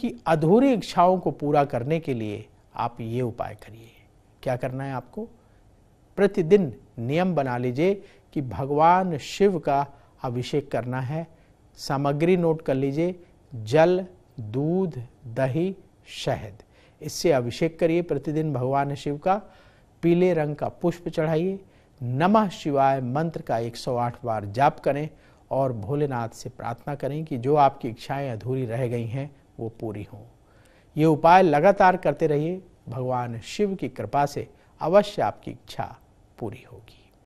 की अधूरी इच्छाओं को पूरा करने के लिए आप ये उपाय करिए क्या करना है आपको प्रतिदिन नियम बना लीजिए कि भगवान शिव का अभिषेक करना है सामग्री नोट कर लीजिए जल दूध दही शहद इससे अभिषेक करिए प्रतिदिन भगवान शिव का पीले रंग का पुष्प चढ़ाइए नमः शिवाय मंत्र का 108 बार जाप करें और भोलेनाथ से प्रार्थना करें कि जो आपकी इच्छाएं अधूरी रह गई हैं वो पूरी हों ये उपाय लगातार करते रहिए भगवान शिव की कृपा से अवश्य आपकी इच्छा पूरी होगी